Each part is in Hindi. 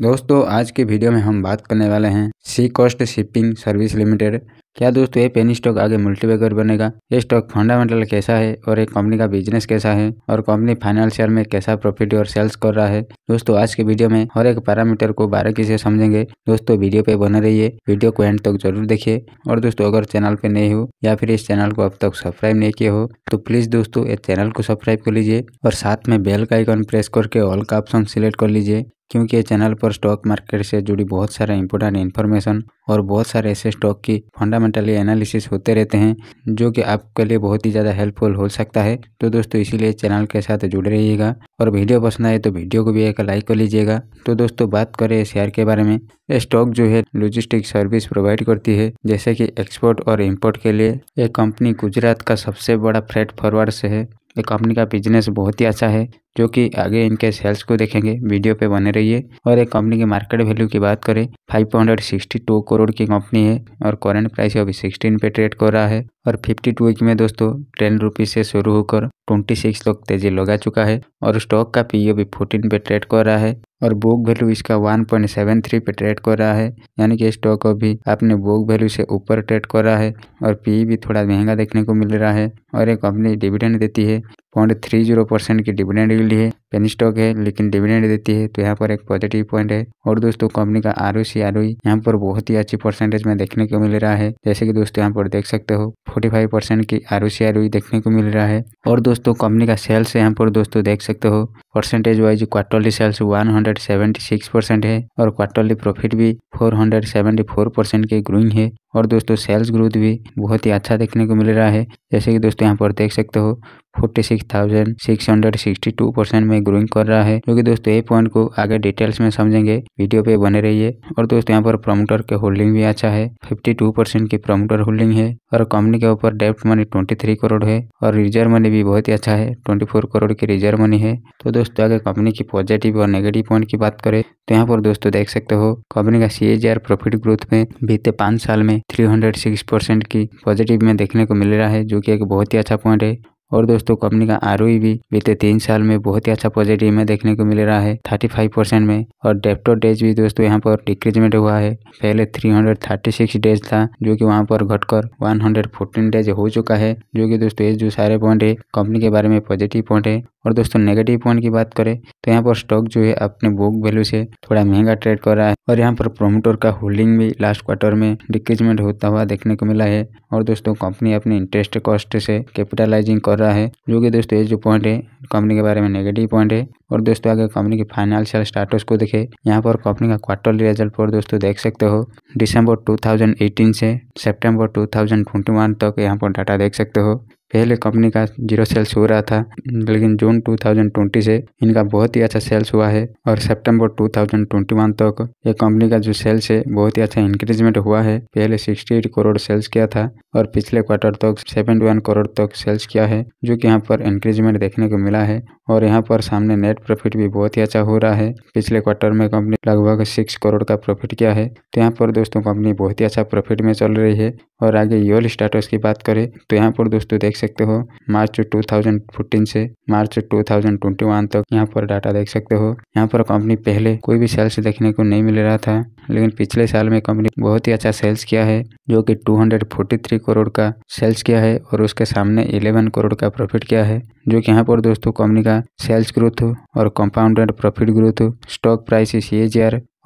दोस्तों आज के वीडियो में हम बात करने वाले हैं sea coast shipping service limited क्या दोस्तों ये पेनी स्टॉक आगे मल्टीबैगर बनेगा ये स्टॉक फंडामेंटल कैसा है और ये कंपनी का बिजनेस कैसा है और कंपनी फाइनेंशियल में कैसा प्रॉफिट और सेल्स कर रहा है दोस्तों आज के वीडियो में हर एक पैरामीटर को बारीकी से समझेंगे दोस्तों वीडियो पे बने रहिए वीडियो को एंड तक तो जरूर देखिए और दोस्तों अगर चैनल पे नहीं हो या फिर इस चैनल को अब तक सब्सक्राइब नहीं किए हो तो प्लीज दोस्तों इस चैनल को सब्सक्राइब कर लीजिए और साथ में बेल का आइकन प्रेस करके ऑल का ऑप्शन सिलेक्ट कर लीजिए क्योंकि ये चैनल पर स्टॉक मार्केट से जुड़ी बहुत सारे इंपोर्टेंट इन्फॉर्मेशन और बहुत सारे ऐसे स्टॉक की फंडामेंटली एनालिसिस होते रहते हैं जो कि आपके लिए बहुत ही ज़्यादा हेल्पफुल हो सकता है तो दोस्तों इसीलिए चैनल के साथ जुड़े रहिएगा और वीडियो पसंद आए तो वीडियो को भी एक लाइक कर लीजिएगा तो दोस्तों बात करें शेयर के बारे में ये स्टॉक जो है लॉजिस्टिक सर्विस प्रोवाइड करती है जैसे कि एक्सपोर्ट और इम्पोर्ट के लिए ये कंपनी गुजरात का सबसे बड़ा फ्रेट फॉरवर्ड से है ये कंपनी का बिजनेस बहुत ही अच्छा है जो कि आगे इनके सेल्स को देखेंगे वीडियो पे बने रहिए और एक कंपनी की मार्केट वैल्यू की बात करें 562 करोड़ की कंपनी है और करंट प्राइस अभी 16 पे ट्रेड कर रहा है और 52 वीक में दोस्तों टेन रुपीज़ से शुरू होकर 26 लोग तेजी लगा चुका है और स्टॉक का पी e अभी फोर्टीन पे ट्रेड कर रहा है और बुक वैल्यू इसका 1.73 पे ट्रेड कर रहा है यानी कि स्टॉक अभी अपने बुक वैल्यू से ऊपर ट्रेड कर रहा है और पी e भी थोड़ा महंगा देखने को मिल रहा है और ये कंपनी डिविडेंड देती है पॉइंट थ्री जीरो परसेंट की डिविडेंड है पेनी स्टॉक है लेकिन डिविडेंड देती है तो यहाँ पर एक पॉजिटिव पॉइंट है और दोस्तों कंपनी का आर ओ सी आर ओई यहाँ पर बहुत ही अच्छी परसेंटेज में देखने को मिल रहा है जैसे कि दोस्तों यहाँ पर देख सकते हो फोर्टी फाइव परसेंट की R O C R O E देखने को मिल रहा है और दोस्तों कंपनी का सेल्स यहाँ पर दोस्तों देख सकते हो percentage wise quarterly sales one hundred seventy six percent है और क्वार्टरली प्रॉफिट भी four hundred seventy four percent की ग्रोइंग है और दोस्तों सेल्स ग्रोथ भी बहुत ही अच्छा देखने को मिल रहा है जैसे कि दोस्तों यहाँ पर देख सकते हो forty six thousand six hundred sixty two percent में ग्रोइंग कर रहा है जो कि दोस्तों ये पॉइंट को आगे डिटेल्स में समझेंगे वीडियो पे बने रहिए और दोस्तों यहाँ पर प्रमोटर के होल्डिंग भी अच्छा है फिफ्टी टू परसेंट की प्रमोटर होल्डिंग है और कंपनी के ऊपर डेप्ट मनी ट्वेंटी थ्री करोड़ है और रिजर्व मनी भी बहुत ही अच्छा है ट्वेंटी फोर करोड़ की रिजर्व मनी है तो दोस्तों अगर कंपनी की पॉजिटिव और नेगेटिव पॉइंट की बात करें तो यहाँ पर दोस्तों देख सकते हो कंपनी का सी प्रॉफिट ग्रोथ में बीते पाँच साल में थ्री हंड्रेड सिक्स परसेंट की पॉजिटिव में देखने को मिल रहा है जो कि एक बहुत ही अच्छा पॉइंट है और दोस्तों कंपनी का आर e भी बीते तीन साल में बहुत ही अच्छा पॉजिटिव में देखने को मिल रहा है 35 परसेंट में और डेप्टो डेज भी दोस्तों यहाँ पर डिक्रीजमेंट हुआ है पहले 336 डेज था जो कि वहाँ पर घटकर 114 डेज हो चुका है जो कि दोस्तों ये जो सारे पॉइंट है कंपनी के बारे में पॉजिटिव पॉइंट है और दोस्तों नेगेटिव पॉइंट की बात करें तो यहाँ पर स्टॉक जो है अपने बुक वैल्यू से थोड़ा महंगा ट्रेड कर रहा है और यहाँ पर प्रोमोटर का होल्डिंग भी लास्ट क्वार्टर में डिक्रीजमेंट होता हुआ देखने को मिला है और दोस्तों कंपनी अपने इंटरेस्ट कॉस्ट से कैपिटलाइजिंग कर रहा है जो कि दोस्तों ये जो पॉइंट है कंपनी के बारे में नेगेटिव पॉइंट है और दोस्तों अगर कंपनी के फाइनेंशियल स्टाटस को देखें यहाँ पर कंपनी का क्वार्टरली रिजल्ट पर दोस्तों देख सकते हो दिसंबर 2018 से सितंबर 2021 तक यहाँ पर डाटा देख सकते हो पहले कंपनी का जीरो सेल्स हो रहा था लेकिन जून 2020 से इनका बहुत ही अच्छा सेल्स हुआ है और सितंबर 2021 तक तो ये कंपनी का जो सेल्स है बहुत ही अच्छा इंक्रीजमेंट हुआ है पहले 68 करोड़ सेल्स किया था और पिछले क्वार्टर तक तो 71 करोड़ तक तो सेल्स किया है जो कि यहाँ पर इंक्रीजमेंट देखने को मिला है और यहाँ पर सामने नेट प्रॉफिट भी बहुत ही अच्छा हो रहा है पिछले क्वार्टर में कंपनी लगभग सिक्स करोड़ का प्रॉफिट किया है तो यहाँ पर दोस्तों कंपनी बहुत ही अच्छा प्रॉफिट में चल रही है और आगे यूएल स्टाटस की बात करें तो यहाँ पर दोस्तों देख सकते हो मार्च 2014 से मार्च 2021 तक यहाँ पर डाटा देख सकते हो यहाँ पर कंपनी पहले कोई भी सेल्स देखने को नहीं मिल रहा था लेकिन पिछले साल में कंपनी बहुत ही अच्छा सेल्स किया है जो कि 243 करोड़ का सेल्स किया है और उसके सामने 11 करोड़ का प्रॉफिट किया है जो कि यहाँ पर दोस्तों कंपनी का सेल्स ग्रोथ और compounded profit growth stock price C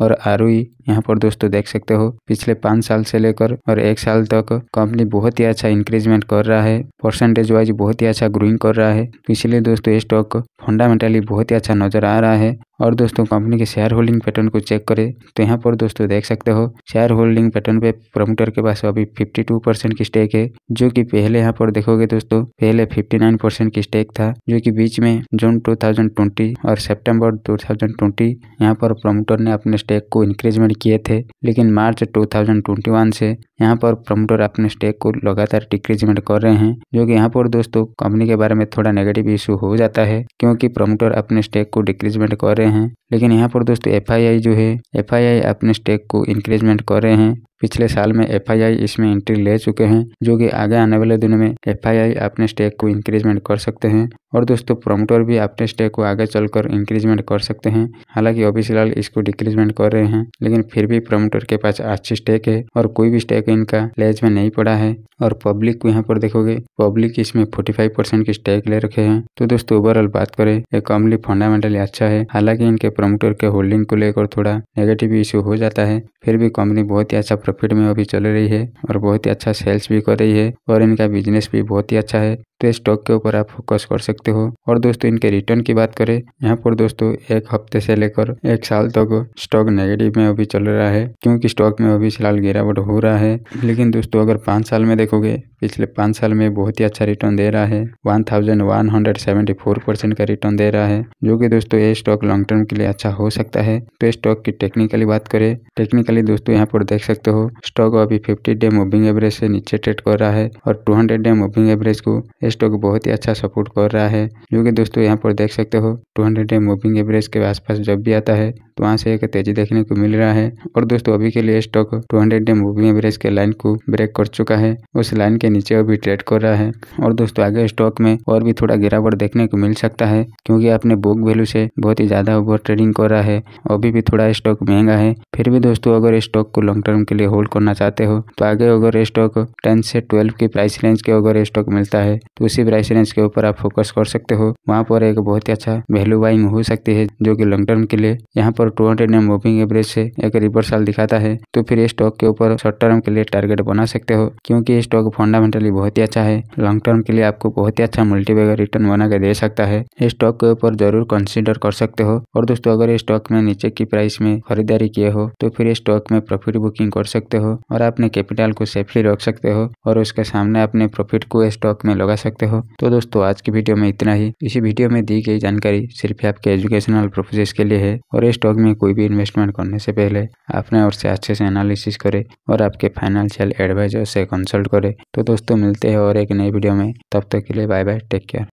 और आर यहाँ पर दोस्तों देख सकते हो पिछले पाँच साल से लेकर और एक साल तक कंपनी बहुत ही अच्छा इंक्रीजमेंट कर रहा है परसेंटेज वाइज बहुत ही अच्छा ग्रोइंग कर रहा है तो इसलिए दोस्तों ये स्टॉक फंडामेंटली बहुत ही अच्छा नजर आ रहा है और दोस्तों कंपनी के शेयर होल्डिंग पैटर्न को चेक करें तो यहाँ पर दोस्तों देख सकते हो शेयर होल्डिंग पैटर्न पे प्रमोटर के पास अभी 52 परसेंट की स्टेक है जो कि पहले यहाँ पर देखोगे दोस्तों पहले 59 परसेंट की स्टेक था जो कि बीच में जून 2020 और सितंबर 2020 यहाँ पर प्रमोटर ने अपने स्टेक को इंक्रीजमेंट किए थे लेकिन मार्च टू से यहाँ पर प्रमोटर अपने स्टेक को लगातार डिक्रीजमेंट कर रहे हैं जो कि यहाँ पर दोस्तों कंपनी के बारे में थोड़ा नेगेटिव इशू हो जाता है क्यों क्योंकि प्रमोटर अपने स्टेक को डिक्रीजमेंट कर रहे हैं लेकिन यहाँ पर दोस्तों एफ जो है एफ अपने स्टेक को इंक्रीजमेंट कर रहे हैं पिछले साल में एफ इसमें एंट्री ले चुके हैं जो कि आगे आने वाले दिनों में एफ अपने स्टेक को इंक्रीजमेंट कर सकते हैं और दोस्तों प्रोमोटर भी अपने स्टेक को आगे चलकर इंक्रीजमेंट कर सकते हैं हालांकि अभी फिलहाल इसको डिक्रीजमेंट कर रहे हैं लेकिन फिर भी प्रोमोटर के पास अच्छी स्टेक है और कोई भी स्टेक इनका लेज में नहीं पड़ा है और पब्लिक को यहाँ पर देखोगे पब्लिक इसमें फोर्टी फाइव परसेंट की स्टेक ले रखे हैं तो दोस्तों ओवरऑल बात करें ये कंपनी फंडामेंटली अच्छा है हालांकि इनके प्रोमोटर के होल्डिंग को लेकर थोड़ा नेगेटिव इश्यू हो जाता है फिर भी कंपनी बहुत ही अच्छा प्रॉफिट में अभी चल रही है और बहुत ही अच्छा सेल्स भी कर रही है और इनका बिजनेस भी बहुत ही अच्छा है। तो स्टॉक के ऊपर आप फोकस कर सकते हो और दोस्तों इनके रिटर्न की बात करें यहाँ पर दोस्तों एक हफ्ते से लेकर एक साल तक स्टॉक नेगेटिव में अभी चल रहा है क्योंकि स्टॉक में अभी फिलहाल गिरावट हो रहा है लेकिन दोस्तों अगर पाँच साल में देखोगे पिछले पाँच साल में बहुत ही अच्छा रिटर्न दे रहा है one thousand one hundred seventy four percent का रिटर्न दे रहा है जो कि दोस्तों ये स्टॉक लॉन्ग टर्म के लिए अच्छा हो सकता है तो स्टॉक की टेक्निकली बात करें टेक्निकली दोस्तों यहाँ पर देख सकते हो स्टॉक अभी फिफ्टी डे मूविंग एवरेज से नीचे ट्रेड कर रहा है और two hundred day moving average को स्टॉक बहुत ही अच्छा सपोर्ट कर रहा है जो कि दोस्तों यहाँ पर देख सकते हो टू हंड्रेड मूविंग एवरेज के आसपास जब भी आता है तो वहाँ से एक तेजी देखने को मिल रहा है और दोस्तों अभी के लिए stock two hundred moving average के लाइन को ब्रेक कर चुका है उस लाइन के नीचे अभी ट्रेड कर रहा है और दोस्तों आगे स्टॉक में और भी थोड़ा गिरावट देखने को मिल सकता है क्योंकि अपने बुक वैल्यू से बहुत ही ज़्यादा ओवर ट्रेडिंग कर रहा है अभी भी थोड़ा स्टॉक महंगा है फिर भी दोस्तों अगर स्टॉक को लॉन्ग टर्म के लिए होल्ड करना चाहते हो तो आगे अगर स्टॉक टेन से ट्वेल्व की प्राइस रेंज के अगर स्टॉक मिलता है तो तो उसी प्राइस रेंज के ऊपर आप फोकस कर सकते हो वहाँ पर एक बहुत ही अच्छा वैल्यू बाइंग हो सकती है जो कि लॉन्ग टर्म के लिए यहाँ पर two hundred M moving average से एक रिवर्सल दिखाता है तो फिर स्टॉक के ऊपर शॉर्ट टर्म के लिए टारगेट बना सकते हो क्योंकि स्टॉक फंडामेंटली बहुत ही अच्छा है लॉन्ग टर्म के लिए आपको बहुत ही अच्छा मल्टीबैगर रिटर्न बना के दे सकता है इस स्टॉक के ऊपर जरूर कंसिडर कर सकते हो और दोस्तों अगर स्टॉक में नीचे की प्राइस में खरीदारी किए हो तो फिर स्टॉक में प्रॉफिट बुकिंग कर सकते हो और अपने कैपिटल को सेफली रख सकते हो और उसके सामने अपने प्रॉफिट को स्टॉक में लगा सकते सकते हो तो दोस्तों आज की वीडियो में इतना ही इसी वीडियो में दी गई जानकारी सिर्फ आपके एजुकेशनल प्रोसेस के लिए है और स्टॉक में कोई भी इन्वेस्टमेंट करने से पहले अपने और से अच्छे से एनालिसिस करें और आपके फाइनेंशियल एडवाइजर से कंसल्ट करें तो दोस्तों मिलते हैं और एक नई वीडियो में तब तक के लिए बाय बाय टेक केयर